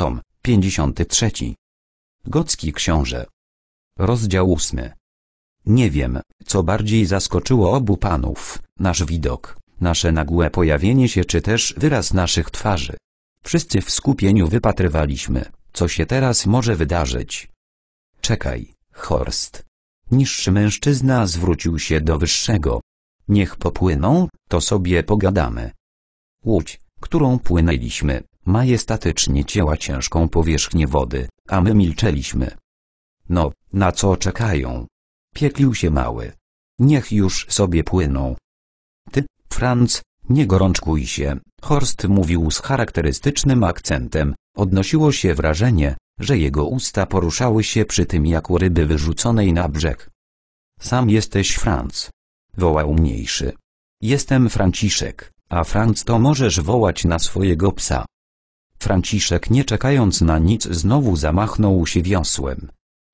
Tom 53. Gocki książę. Rozdział 8. Nie wiem, co bardziej zaskoczyło obu panów, nasz widok, nasze nagłe pojawienie się czy też wyraz naszych twarzy. Wszyscy w skupieniu wypatrywaliśmy, co się teraz może wydarzyć. Czekaj, Horst. Niższy mężczyzna zwrócił się do wyższego. Niech popłyną, to sobie pogadamy. Łódź, którą płynęliśmy, majestatycznie cięła ciężką powierzchnię wody, a my milczeliśmy. No, na co czekają? Pieklił się mały. Niech już sobie płyną. Ty, Franc, nie gorączkuj się, Horst mówił z charakterystycznym akcentem, odnosiło się wrażenie, że jego usta poruszały się przy tym jak u ryby wyrzuconej na brzeg. Sam jesteś Franc. Wołał mniejszy. Jestem Franciszek, a Franc to możesz wołać na swojego psa. Franciszek nie czekając na nic znowu zamachnął się wiosłem.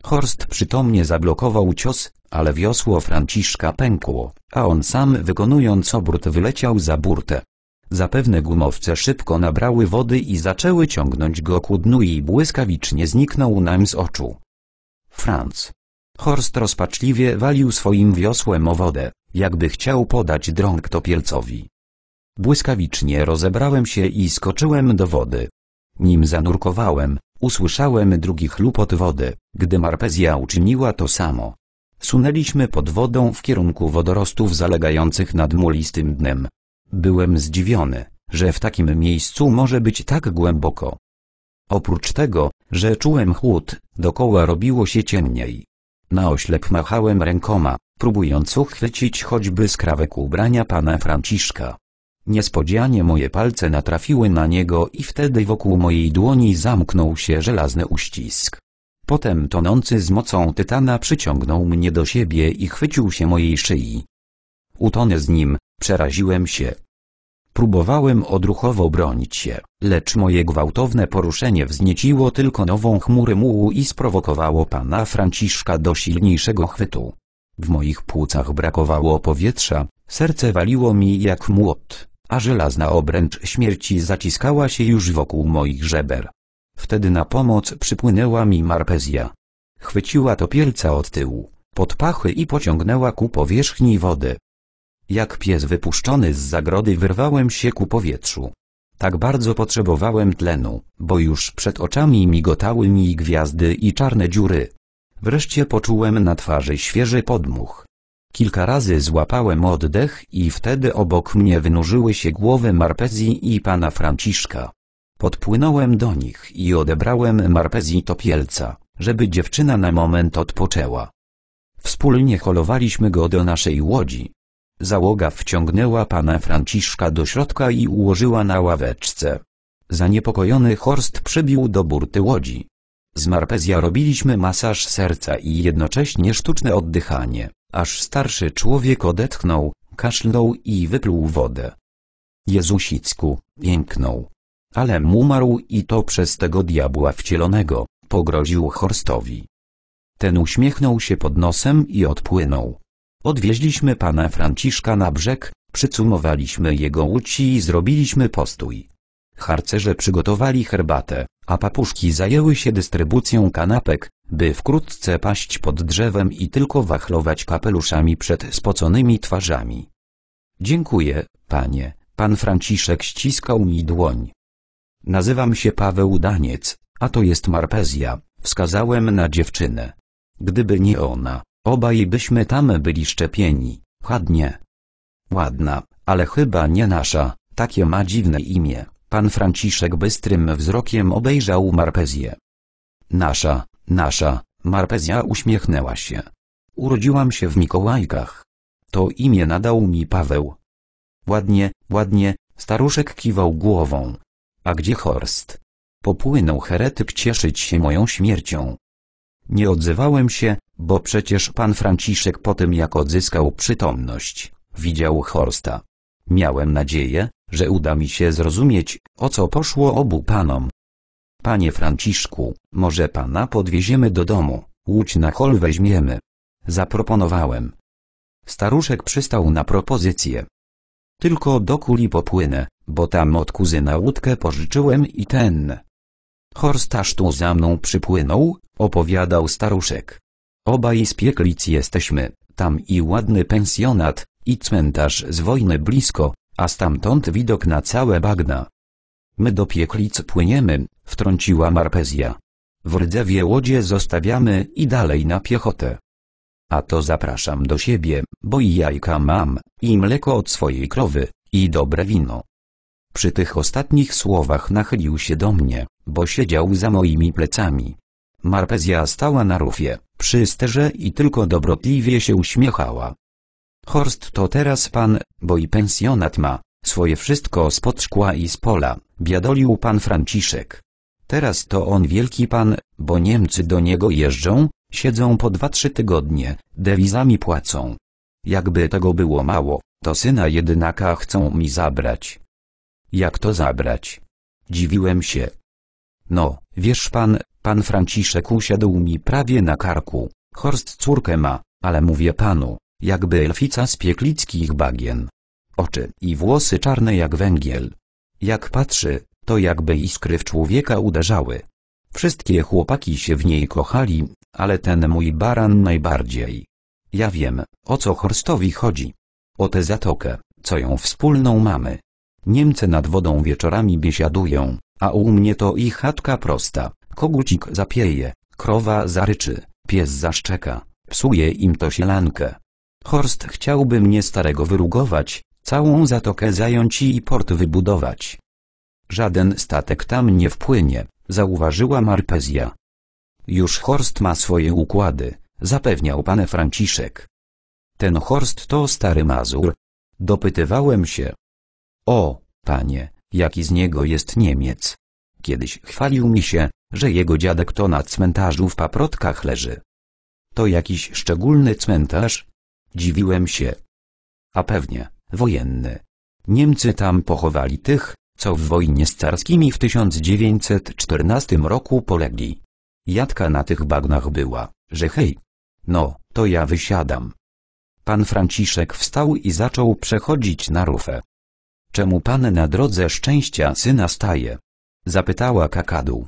Horst przytomnie zablokował cios, ale wiosło Franciszka pękło, a on sam wykonując obrót wyleciał za burtę. Zapewne gumowce szybko nabrały wody i zaczęły ciągnąć go ku dnu i błyskawicznie zniknął nam z oczu. Franz. Horst rozpaczliwie walił swoim wiosłem o wodę, jakby chciał podać drąg topielcowi. Błyskawicznie rozebrałem się i skoczyłem do wody. Nim zanurkowałem, usłyszałem drugi chlupot wody, gdy Marpezja uczyniła to samo. Sunęliśmy pod wodą w kierunku wodorostów zalegających nad mulistym dnem. Byłem zdziwiony, że w takim miejscu może być tak głęboko. Oprócz tego, że czułem chłód, dokoła robiło się ciemniej. Na oślep machałem rękoma, próbując uchwycić choćby skrawek ubrania pana Franciszka. Niespodzianie moje palce natrafiły na niego i wtedy wokół mojej dłoni zamknął się żelazny uścisk. Potem tonący z mocą tytana przyciągnął mnie do siebie i chwycił się mojej szyi. Utonę z nim, przeraziłem się. Próbowałem odruchowo bronić się, lecz moje gwałtowne poruszenie wznieciło tylko nową chmurę mułu i sprowokowało pana Franciszka do silniejszego chwytu. W moich płucach brakowało powietrza, serce waliło mi jak młot a żelazna obręcz śmierci zaciskała się już wokół moich żeber. Wtedy na pomoc przypłynęła mi Marpezja. Chwyciła topielca od tyłu, pod pachy i pociągnęła ku powierzchni wody. Jak pies wypuszczony z zagrody wyrwałem się ku powietrzu. Tak bardzo potrzebowałem tlenu, bo już przed oczami migotały mi gwiazdy i czarne dziury. Wreszcie poczułem na twarzy świeży podmuch. Kilka razy złapałem oddech i wtedy obok mnie wynurzyły się głowy Marpezji i pana Franciszka. Podpłynąłem do nich i odebrałem Marpezji topielca, żeby dziewczyna na moment odpoczęła. Wspólnie holowaliśmy go do naszej łodzi. Załoga wciągnęła pana Franciszka do środka i ułożyła na ławeczce. Zaniepokojony Horst przybił do burty łodzi. Z Marpezja robiliśmy masaż serca i jednocześnie sztuczne oddychanie. Aż starszy człowiek odetchnął, kaszlnął i wypluł wodę. Jezusicku, jęknął. Ale umarł i to przez tego diabła wcielonego, pogroził Horstowi. Ten uśmiechnął się pod nosem i odpłynął. Odwieźliśmy pana Franciszka na brzeg, przycumowaliśmy jego łódź i zrobiliśmy postój. Harcerze przygotowali herbatę, a papuszki zajęły się dystrybucją kanapek, by wkrótce paść pod drzewem i tylko wachlować kapeluszami przed spoconymi twarzami. Dziękuję, panie, pan Franciszek ściskał mi dłoń. Nazywam się Paweł Daniec, a to jest Marpezja, wskazałem na dziewczynę. Gdyby nie ona, obaj byśmy tam byli szczepieni, chadnie. Ładna, ale chyba nie nasza, takie ma dziwne imię. Pan Franciszek bystrym wzrokiem obejrzał Marpezję. Nasza, Nasza, Marpezja uśmiechnęła się. Urodziłam się w Mikołajkach. To imię nadał mi Paweł. Ładnie, ładnie, staruszek kiwał głową. A gdzie Horst? Popłynął heretyk cieszyć się moją śmiercią. Nie odzywałem się, bo przecież pan Franciszek po tym jak odzyskał przytomność, widział Horsta. Miałem nadzieję, że uda mi się zrozumieć, o co poszło obu panom. Panie Franciszku, może pana podwieziemy do domu, łódź na hol weźmiemy. Zaproponowałem. Staruszek przystał na propozycję. Tylko do kuli popłynę, bo tam od kuzyna łódkę pożyczyłem i ten. Horstaż tu za mną przypłynął, opowiadał staruszek. Obaj z pieklic jesteśmy, tam i ładny pensjonat, i cmentarz z wojny blisko, a stamtąd widok na całe bagna. My do pieklic płyniemy, wtrąciła Marpezja. W rdzewie łodzie zostawiamy i dalej na piechotę. A to zapraszam do siebie, bo i jajka mam, i mleko od swojej krowy, i dobre wino. Przy tych ostatnich słowach nachylił się do mnie, bo siedział za moimi plecami. Marpezja stała na rufie, przy sterze i tylko dobrotliwie się uśmiechała. Horst to teraz pan, bo i pensjonat ma, swoje wszystko spod szkła i z pola, biadolił pan Franciszek. Teraz to on wielki pan, bo Niemcy do niego jeżdżą, siedzą po dwa trzy tygodnie, dewizami płacą. Jakby tego było mało, to syna jednaka chcą mi zabrać. Jak to zabrać? Dziwiłem się. No, wiesz pan, pan Franciszek usiadł mi prawie na karku. Horst córkę ma, ale mówię panu, jakby elfica z pieklickich bagien oczy i włosy czarne jak węgiel. Jak patrzy, to jakby iskry w człowieka uderzały. Wszystkie chłopaki się w niej kochali, ale ten mój baran najbardziej. Ja wiem, o co Horstowi chodzi. O tę zatokę, co ją wspólną mamy. Niemcy nad wodą wieczorami biesiadują, a u mnie to i chatka prosta. Kogucik zapieje, krowa zaryczy, pies zaszczeka, psuje im to sielankę. Horst chciałby mnie starego wyrugować, Całą zatokę zająć i port wybudować. Żaden statek tam nie wpłynie, zauważyła Marpezja. Już Horst ma swoje układy, zapewniał pan Franciszek. Ten Horst to stary Mazur. Dopytywałem się. O, panie, jaki z niego jest Niemiec. Kiedyś chwalił mi się, że jego dziadek to na cmentarzu w paprotkach leży. To jakiś szczególny cmentarz? Dziwiłem się. A pewnie, wojenny. Niemcy tam pochowali tych, co w wojnie z carskimi w 1914 roku polegli. Jadka na tych bagnach była, że hej, no, to ja wysiadam. Pan Franciszek wstał i zaczął przechodzić na rufę. Czemu pan na drodze szczęścia syna staje? Zapytała kakadu.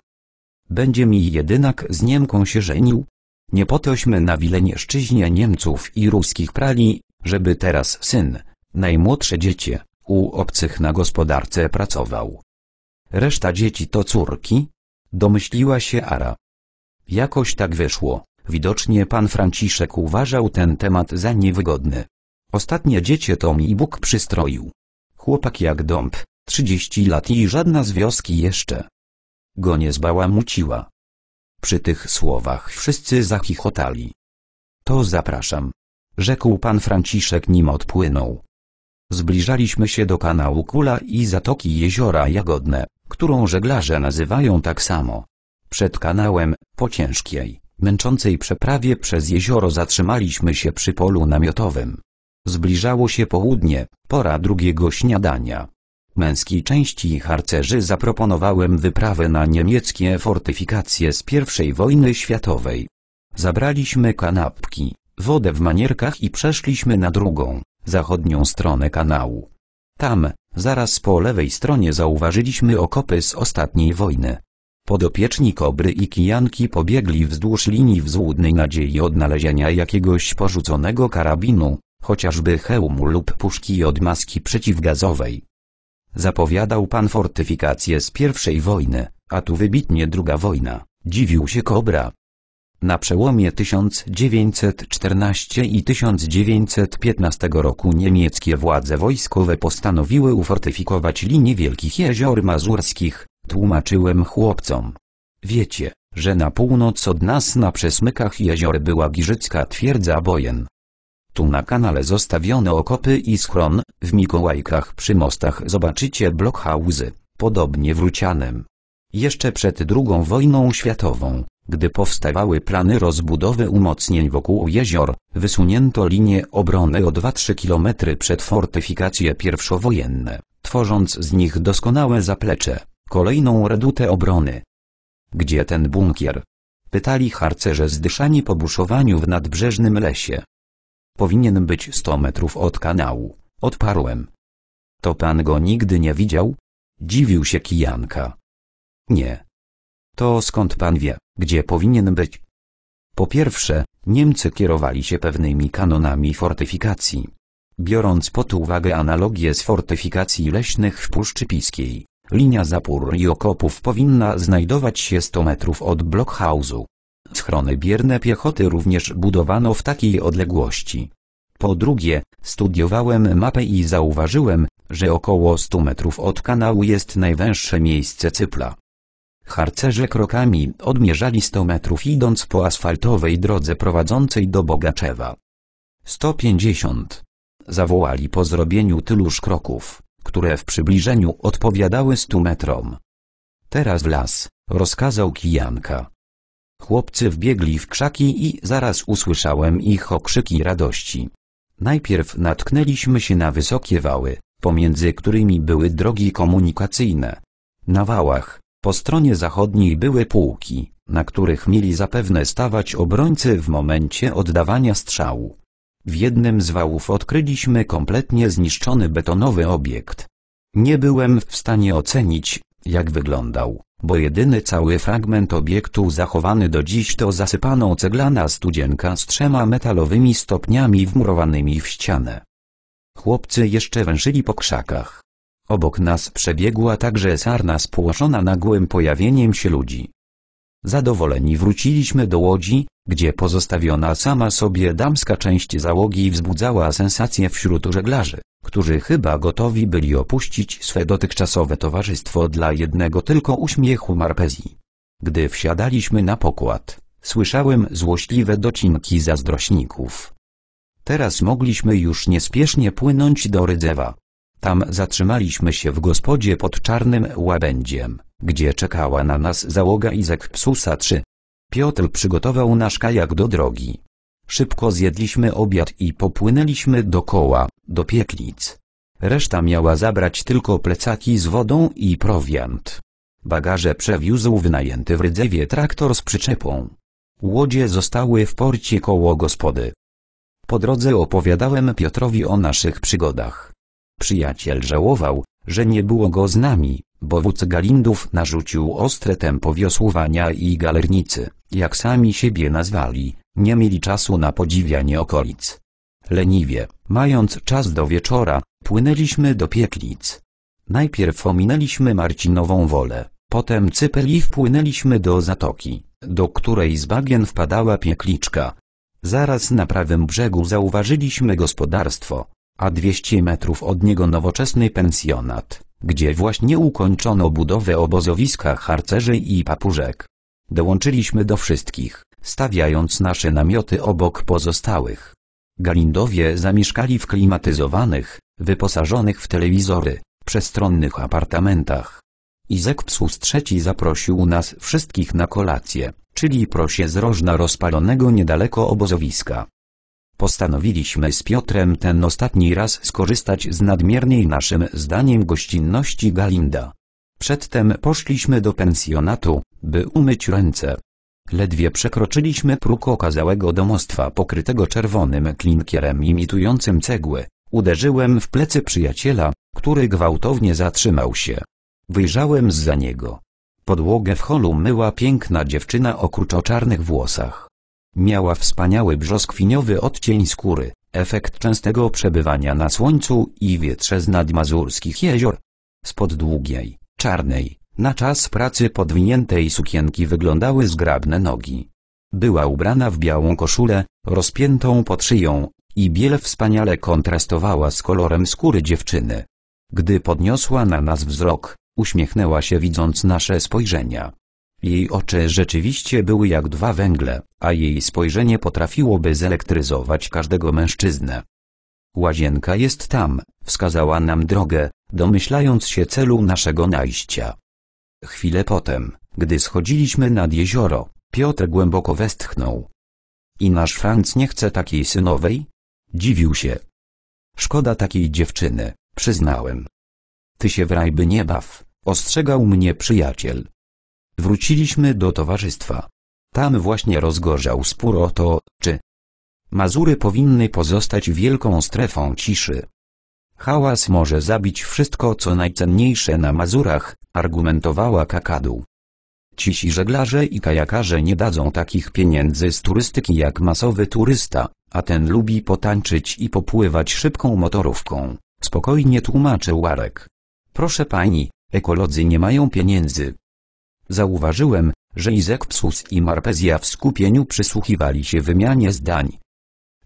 Będzie mi jednak z Niemką się żenił? Nie potośmy na Wilenieżczyźnie Niemców i Ruskich prali, żeby teraz syn, Najmłodsze dziecię u obcych na gospodarce pracował. Reszta dzieci to córki? Domyśliła się Ara. Jakoś tak wyszło. Widocznie pan Franciszek uważał ten temat za niewygodny. Ostatnie dziecię to mi Bóg przystroił. Chłopak jak dąb, trzydzieści lat i żadna z wioski jeszcze. Go nie zbałamuciła. Przy tych słowach wszyscy zachichotali. To zapraszam. Rzekł pan Franciszek nim odpłynął. Zbliżaliśmy się do kanału Kula i zatoki jeziora Jagodne, którą żeglarze nazywają tak samo. Przed kanałem, po ciężkiej, męczącej przeprawie przez jezioro zatrzymaliśmy się przy polu namiotowym. Zbliżało się południe, pora drugiego śniadania. Męskiej części harcerzy zaproponowałem wyprawę na niemieckie fortyfikacje z I wojny światowej. Zabraliśmy kanapki, wodę w manierkach i przeszliśmy na drugą, zachodnią stronę kanału. Tam, zaraz po lewej stronie zauważyliśmy okopy z ostatniej wojny. Podopieczni Kobry i Kijanki pobiegli wzdłuż linii w złudnej nadziei odnalezienia jakiegoś porzuconego karabinu, chociażby hełmu lub puszki od maski przeciwgazowej. Zapowiadał pan fortyfikacje z pierwszej wojny, a tu wybitnie druga wojna, dziwił się Kobra. Na przełomie 1914 i 1915 roku niemieckie władze wojskowe postanowiły ufortyfikować linię Wielkich Jezior Mazurskich, tłumaczyłem chłopcom. Wiecie, że na północ od nas na przesmykach jezior była Giżycka twierdza Bojen. Tu na kanale zostawiono okopy i schron, w Mikołajkach przy mostach zobaczycie blockhauzy, podobnie wrócianem. Jeszcze przed II wojną światową, gdy powstawały plany rozbudowy umocnień wokół jezior, wysunięto linie obrony o 2-3 km przed fortyfikacje pierwszowojenne, tworząc z nich doskonałe zaplecze, kolejną redutę obrony. Gdzie ten bunkier? Pytali harcerze zdyszani po buszowaniu w nadbrzeżnym lesie. Powinien być 100 metrów od kanału, odparłem. To pan go nigdy nie widział? Dziwił się kijanka. Nie. To skąd pan wie? gdzie powinien być. Po pierwsze, Niemcy kierowali się pewnymi kanonami fortyfikacji. Biorąc pod uwagę analogię z fortyfikacji leśnych w Puszczy Piskiej, linia zapór i okopów powinna znajdować się 100 metrów od blockhouse'u. Schrony bierne piechoty również budowano w takiej odległości. Po drugie, studiowałem mapę i zauważyłem, że około 100 metrów od kanału jest najwęższe miejsce cypla. Harcerze krokami odmierzali 100 metrów idąc po asfaltowej drodze prowadzącej do Bogaczewa. 150. Zawołali po zrobieniu tyluż kroków, które w przybliżeniu odpowiadały 100 metrom. Teraz w las, rozkazał kijanka. Chłopcy wbiegli w krzaki i zaraz usłyszałem ich okrzyki radości. Najpierw natknęliśmy się na wysokie wały, pomiędzy którymi były drogi komunikacyjne. Na wałach, po stronie zachodniej były pułki, na których mieli zapewne stawać obrońcy w momencie oddawania strzału. W jednym z wałów odkryliśmy kompletnie zniszczony betonowy obiekt. Nie byłem w stanie ocenić, jak wyglądał, bo jedyny cały fragment obiektu zachowany do dziś to zasypaną ceglana studzienka z trzema metalowymi stopniami wmurowanymi w ścianę. Chłopcy jeszcze węszyli po krzakach, Obok nas przebiegła także sarna spłoszona nagłym pojawieniem się ludzi. Zadowoleni wróciliśmy do łodzi, gdzie pozostawiona sama sobie damska część załogi wzbudzała sensację wśród żeglarzy, którzy chyba gotowi byli opuścić swe dotychczasowe towarzystwo dla jednego tylko uśmiechu Marpezji. Gdy wsiadaliśmy na pokład, słyszałem złośliwe docinki zazdrośników. Teraz mogliśmy już niespiesznie płynąć do Rydzewa. Tam zatrzymaliśmy się w gospodzie pod czarnym łabędziem, gdzie czekała na nas załoga Izek Psusa 3. Piotr przygotował nasz kajak do drogi. Szybko zjedliśmy obiad i popłynęliśmy do koła, do pieklic. Reszta miała zabrać tylko plecaki z wodą i prowiant. Bagaże przewiózł wynajęty w Rydzewie traktor z przyczepą. Łodzie zostały w porcie koło gospody. Po drodze opowiadałem Piotrowi o naszych przygodach. Przyjaciel żałował, że nie było go z nami, bo wódz Galindów narzucił ostre tempo wiosłowania i galernicy, jak sami siebie nazwali, nie mieli czasu na podziwianie okolic. Leniwie, mając czas do wieczora, płynęliśmy do pieklic. Najpierw ominęliśmy Marcinową Wolę, potem Cypel i wpłynęliśmy do zatoki, do której z bagien wpadała piekliczka. Zaraz na prawym brzegu zauważyliśmy gospodarstwo, a 200 metrów od niego nowoczesny pensjonat, gdzie właśnie ukończono budowę obozowiska harcerzy i papużek. Dołączyliśmy do wszystkich, stawiając nasze namioty obok pozostałych. Galindowie zamieszkali w klimatyzowanych, wyposażonych w telewizory, przestronnych apartamentach. Izek Psus III zaprosił nas wszystkich na kolację, czyli prosie z rożna rozpalonego niedaleko obozowiska. Postanowiliśmy z Piotrem ten ostatni raz skorzystać z nadmiernej naszym zdaniem gościnności Galinda. Przedtem poszliśmy do pensjonatu, by umyć ręce. Ledwie przekroczyliśmy próg okazałego domostwa pokrytego czerwonym klinkierem imitującym cegły. Uderzyłem w plecy przyjaciela, który gwałtownie zatrzymał się. Wyjrzałem z za niego. Podłogę w holu myła piękna dziewczyna o kruczoczarnych włosach. Miała wspaniały brzoskwiniowy odcień skóry, efekt częstego przebywania na słońcu i wietrze z nadmazurskich jezior. Spod długiej, czarnej, na czas pracy podwiniętej sukienki wyglądały zgrabne nogi. Była ubrana w białą koszulę, rozpiętą pod szyją, i biel wspaniale kontrastowała z kolorem skóry dziewczyny. Gdy podniosła na nas wzrok, uśmiechnęła się widząc nasze spojrzenia. Jej oczy rzeczywiście były jak dwa węgle, a jej spojrzenie potrafiłoby zelektryzować każdego mężczyznę. Łazienka jest tam, wskazała nam drogę, domyślając się celu naszego najścia. Chwilę potem, gdy schodziliśmy nad jezioro, Piotr głęboko westchnął. I nasz Franc nie chce takiej synowej? Dziwił się. Szkoda takiej dziewczyny, przyznałem. Ty się w rajby nie baw, ostrzegał mnie przyjaciel. Wróciliśmy do towarzystwa. Tam właśnie rozgorzał spór o to, czy Mazury powinny pozostać wielką strefą ciszy. Hałas może zabić wszystko co najcenniejsze na Mazurach, argumentowała Kakadu. Cisi żeglarze i kajakarze nie dadzą takich pieniędzy z turystyki jak masowy turysta, a ten lubi potańczyć i popływać szybką motorówką, spokojnie tłumaczył Łarek. Proszę pani, ekolodzy nie mają pieniędzy, Zauważyłem, że Psus i Marpezja w skupieniu przysłuchiwali się wymianie zdań.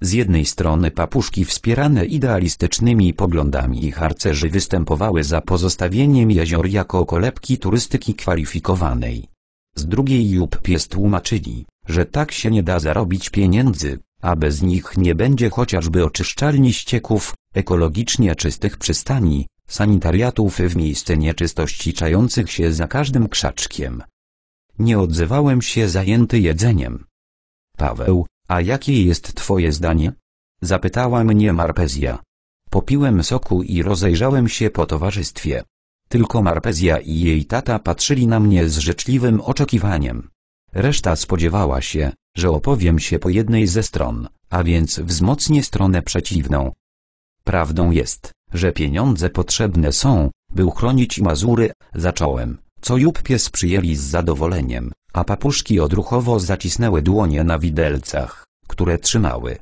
Z jednej strony papuszki wspierane idealistycznymi poglądami ich harcerzy występowały za pozostawieniem jezior jako kolebki turystyki kwalifikowanej. Z drugiej Juppies tłumaczyli, że tak się nie da zarobić pieniędzy, a bez nich nie będzie chociażby oczyszczalni ścieków, ekologicznie czystych przystani, sanitariatów w miejsce nieczystości czających się za każdym krzaczkiem. Nie odzywałem się zajęty jedzeniem. Paweł, a jakie jest twoje zdanie? Zapytała mnie Marpezja. Popiłem soku i rozejrzałem się po towarzystwie. Tylko Marpezja i jej tata patrzyli na mnie z życzliwym oczekiwaniem. Reszta spodziewała się, że opowiem się po jednej ze stron, a więc wzmocnię stronę przeciwną. Prawdą jest, że pieniądze potrzebne są, by uchronić Mazury, zacząłem, co Jób pies przyjęli z zadowoleniem, a papuszki odruchowo zacisnęły dłonie na widelcach, które trzymały.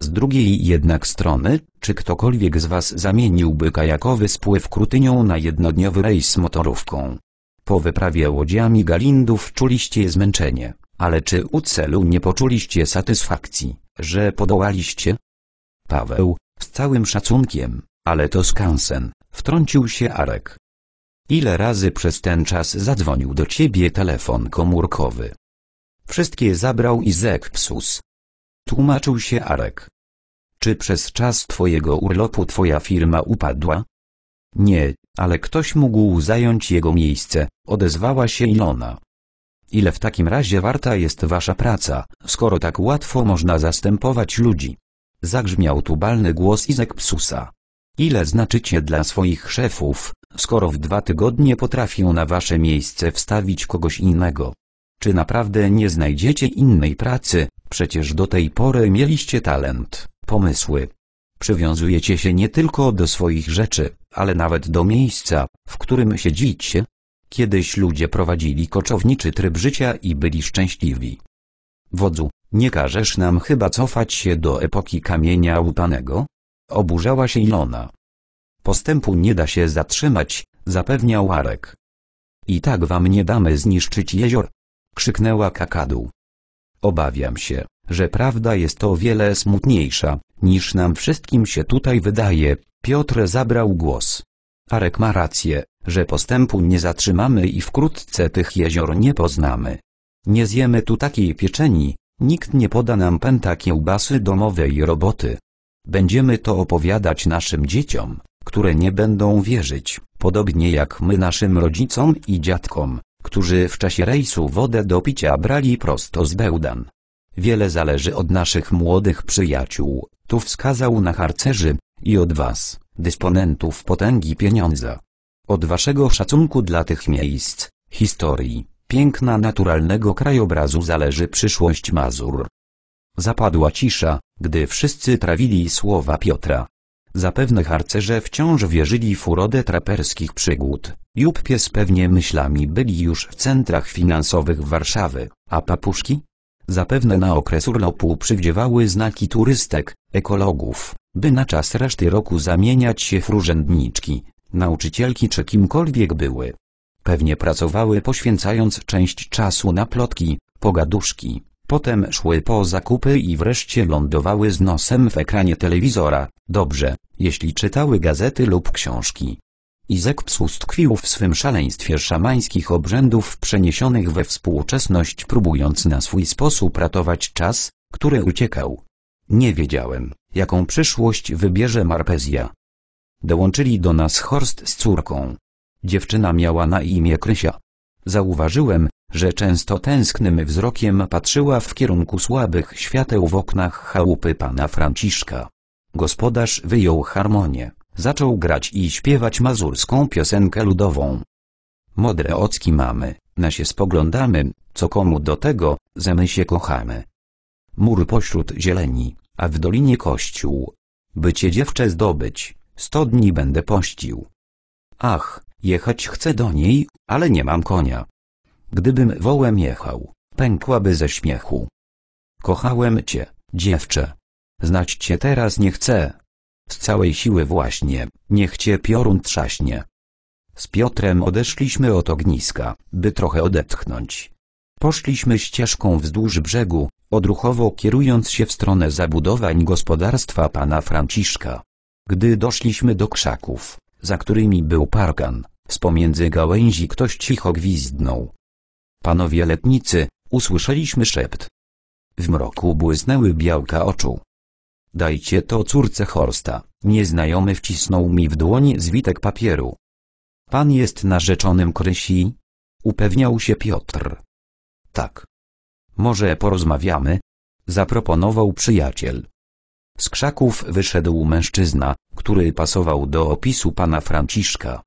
Z drugiej jednak strony, czy ktokolwiek z was zamieniłby kajakowy spływ krutynią na jednodniowy rejs motorówką? Po wyprawie łodziami galindów czuliście zmęczenie, ale czy u celu nie poczuliście satysfakcji, że podołaliście? Paweł, z całym szacunkiem, ale to skansen, wtrącił się Arek. Ile razy przez ten czas zadzwonił do ciebie telefon komórkowy? Wszystkie zabrał i Psus. Tłumaczył się Arek. Czy przez czas twojego urlopu twoja firma upadła? Nie, ale ktoś mógł zająć jego miejsce, odezwała się Ilona. Ile w takim razie warta jest wasza praca, skoro tak łatwo można zastępować ludzi? Zagrzmiał tubalny głos Izek Psusa. Ile znaczycie dla swoich szefów, skoro w dwa tygodnie potrafią na wasze miejsce wstawić kogoś innego? Czy naprawdę nie znajdziecie innej pracy, przecież do tej pory mieliście talent, pomysły. Przywiązujecie się nie tylko do swoich rzeczy, ale nawet do miejsca, w którym siedzicie. Kiedyś ludzie prowadzili koczowniczy tryb życia i byli szczęśliwi. Wodzu, nie każesz nam chyba cofać się do epoki kamienia łupanego? Oburzała się Ilona. Postępu nie da się zatrzymać, zapewniał Arek. I tak wam nie damy zniszczyć jezior. Krzyknęła kakadu. Obawiam się, że prawda jest o wiele smutniejsza, niż nam wszystkim się tutaj wydaje. Piotr zabrał głos. Arek ma rację, że postępu nie zatrzymamy i wkrótce tych jezior nie poznamy. Nie zjemy tu takiej pieczeni, nikt nie poda nam pęta kiełbasy domowej roboty. Będziemy to opowiadać naszym dzieciom, które nie będą wierzyć, podobnie jak my naszym rodzicom i dziadkom, którzy w czasie rejsu wodę do picia brali prosto z bełdan. Wiele zależy od naszych młodych przyjaciół, tu wskazał na harcerzy, i od was, dysponentów potęgi pieniądza. Od waszego szacunku dla tych miejsc, historii, piękna naturalnego krajobrazu zależy przyszłość Mazur. Zapadła cisza, gdy wszyscy trawili słowa Piotra. Zapewne harcerze wciąż wierzyli w urodę traperskich przygód. Jób pies pewnie myślami byli już w centrach finansowych Warszawy, a papuszki? Zapewne na okres urlopu przywdziewały znaki turystek, ekologów, by na czas reszty roku zamieniać się w urzędniczki, nauczycielki czy kimkolwiek były. Pewnie pracowały poświęcając część czasu na plotki, pogaduszki, Potem szły po zakupy i wreszcie lądowały z nosem w ekranie telewizora, dobrze, jeśli czytały gazety lub książki. Izekpsus tkwił w swym szaleństwie szamańskich obrzędów przeniesionych we współczesność próbując na swój sposób ratować czas, który uciekał. Nie wiedziałem, jaką przyszłość wybierze Marpezja. Dołączyli do nas Horst z córką. Dziewczyna miała na imię Krysia. Zauważyłem, że często tęsknym wzrokiem patrzyła w kierunku słabych świateł w oknach chałupy pana Franciszka. Gospodarz wyjął harmonię, zaczął grać i śpiewać mazurską piosenkę ludową. Modre ocki mamy, na się spoglądamy, co komu do tego, ze my się kochamy. Mur pośród zieleni, a w dolinie kościół. Bycie dziewczę zdobyć, sto dni będę pościł. Ach, jechać chcę do niej, ale nie mam konia. Gdybym wołem jechał, pękłaby ze śmiechu. Kochałem cię, dziewczę. Znać cię teraz nie chcę. Z całej siły właśnie, niech cię piorun trzaśnie. Z Piotrem odeszliśmy od ogniska, by trochę odetchnąć. Poszliśmy ścieżką wzdłuż brzegu, odruchowo kierując się w stronę zabudowań gospodarstwa pana Franciszka. Gdy doszliśmy do krzaków, za którymi był parkan, z pomiędzy gałęzi ktoś cicho gwizdnął. Panowie letnicy, usłyszeliśmy szept. W mroku błysnęły białka oczu. Dajcie to córce Horsta, nieznajomy wcisnął mi w dłoń zwitek papieru. Pan jest narzeczonym Krysi? Upewniał się Piotr. Tak. Może porozmawiamy? Zaproponował przyjaciel. Z krzaków wyszedł mężczyzna, który pasował do opisu pana Franciszka.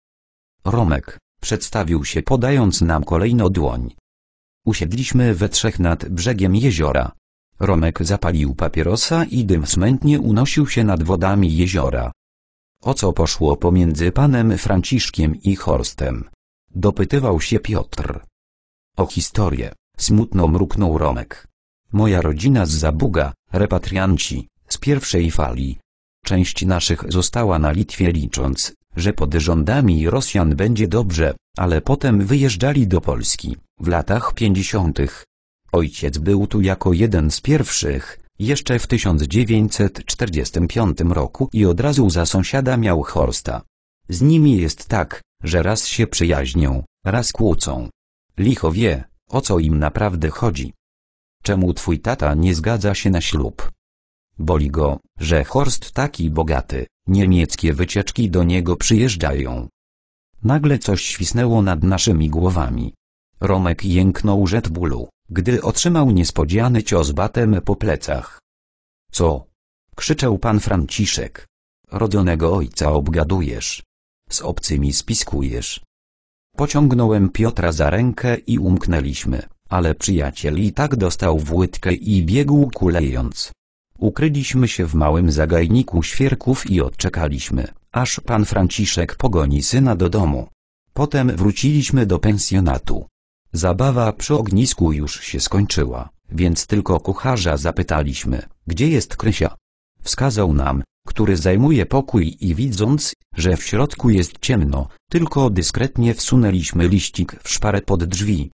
Romek, przedstawił się podając nam kolejno dłoń. Usiedliśmy we trzech nad brzegiem jeziora. Romek zapalił papierosa i dym smętnie unosił się nad wodami jeziora. O co poszło pomiędzy panem Franciszkiem i Horstem? Dopytywał się Piotr. O historię, smutno mruknął Romek. Moja rodzina z Zabuga, repatrianci, z pierwszej fali. Część naszych została na Litwie licząc że pod rządami Rosjan będzie dobrze, ale potem wyjeżdżali do Polski, w latach 50. Ojciec był tu jako jeden z pierwszych, jeszcze w 1945 roku i od razu za sąsiada miał Horsta. Z nimi jest tak, że raz się przyjaźnią, raz kłócą. Licho wie, o co im naprawdę chodzi. Czemu twój tata nie zgadza się na ślub? Boli go, że Horst taki bogaty, Niemieckie wycieczki do niego przyjeżdżają. Nagle coś świsnęło nad naszymi głowami. Romek jęknął rzet bólu, gdy otrzymał niespodziany cios batem po plecach. Co? krzyczał pan Franciszek. Rodzonego ojca obgadujesz. Z obcymi spiskujesz. Pociągnąłem Piotra za rękę i umknęliśmy, ale przyjaciel i tak dostał w łydkę i biegł kulejąc. Ukryliśmy się w małym zagajniku świerków i odczekaliśmy, aż pan Franciszek pogoni syna do domu. Potem wróciliśmy do pensjonatu. Zabawa przy ognisku już się skończyła, więc tylko kucharza zapytaliśmy, gdzie jest Krysia. Wskazał nam, który zajmuje pokój i widząc, że w środku jest ciemno, tylko dyskretnie wsunęliśmy liścik w szparę pod drzwi.